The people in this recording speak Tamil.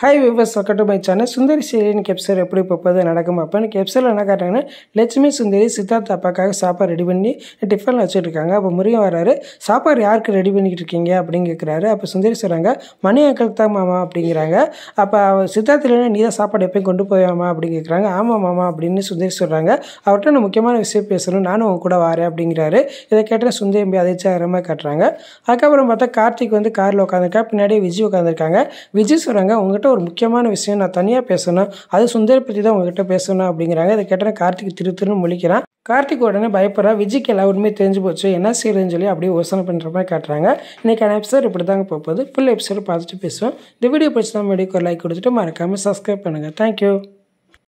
hi viewers welcome to my channel Sundari சீரியலின் கெப்சர் எப்படி பார்ப்பது நடக்கும் அப்போன்னு கெப்சரில் என்ன காட்டுறாங்கன்னா லட்சுமி சுந்தரி சித்தார்த் அப்பாக்காக சாப்பாடு ரெடி பண்ணி டிஃபன் வச்சுட்ருக்காங்க அப்போ முருகன் வராரு சாப்பாடு யாருக்கு ரெடி பண்ணிக்கிட்டு இருக்கீங்க அப்படின்னு கேட்குறாரு அப்போ சுந்தரி சொல்கிறாங்க மணி அக்கலுக்கு தான் மாமா அப்படிங்கிறாங்க அப்போ அவர் இல்லைன்னா நீ தான் சாப்பாடு எப்பயும் கொண்டு போயாமா அப்படின்னு கேட்குறாங்க ஆமாம் மாமா அப்படின்னு சுந்தரி சொல்கிறாங்க அவர்கிட்ட நான் முக்கியமான விஷயம் பேசணும் நானும் அவங்க கூட வரேன் அப்படிங்கிறாரு இதை கேட்டால் சுந்தரி எம்பி அதிர்ச்சியாகரமாக காட்டுறாங்க அதுக்கப்புறம் பார்த்தா கார்த்திக் வந்து காரில் உட்காந்துருக்கா பின்னாடியே விஜய் உட்காந்துருக்காங்க விஜய் சொல்கிறாங்க உங்கள்கிட்ட உங்ககிட்ட ஒரு முக்கியமான விஷயம் நான் தனியாக பேசணும் அது சுந்தர பற்றி தான் உங்ககிட்ட பேசணும் அப்படிங்கிறாங்க இதை கேட்டால் கார்த்திக் திரு திருன்னு முழிக்கிறான் கார்த்திக் உடனே பயப்படுறா விஜிக்கு எல்லா உண்மையும் தெரிஞ்சு போச்சு என்ன செய்யறதுன்னு சொல்லி அப்படியே யோசனை பண்ணுற மாதிரி காட்டுறாங்க இன்றைக்கான எபிசோட் இப்படி தாங்க போகுது ஃபுல் எபிசோடு பார்த்துட்டு பேசுவோம் இந்த வீடியோ தான் வீடியோக்கு ஒரு லைக் கொடுத்துட்டு மறக்காமல் சப்ஸ்கிரைப் பண்ணுங்கள் தேங்க்யூ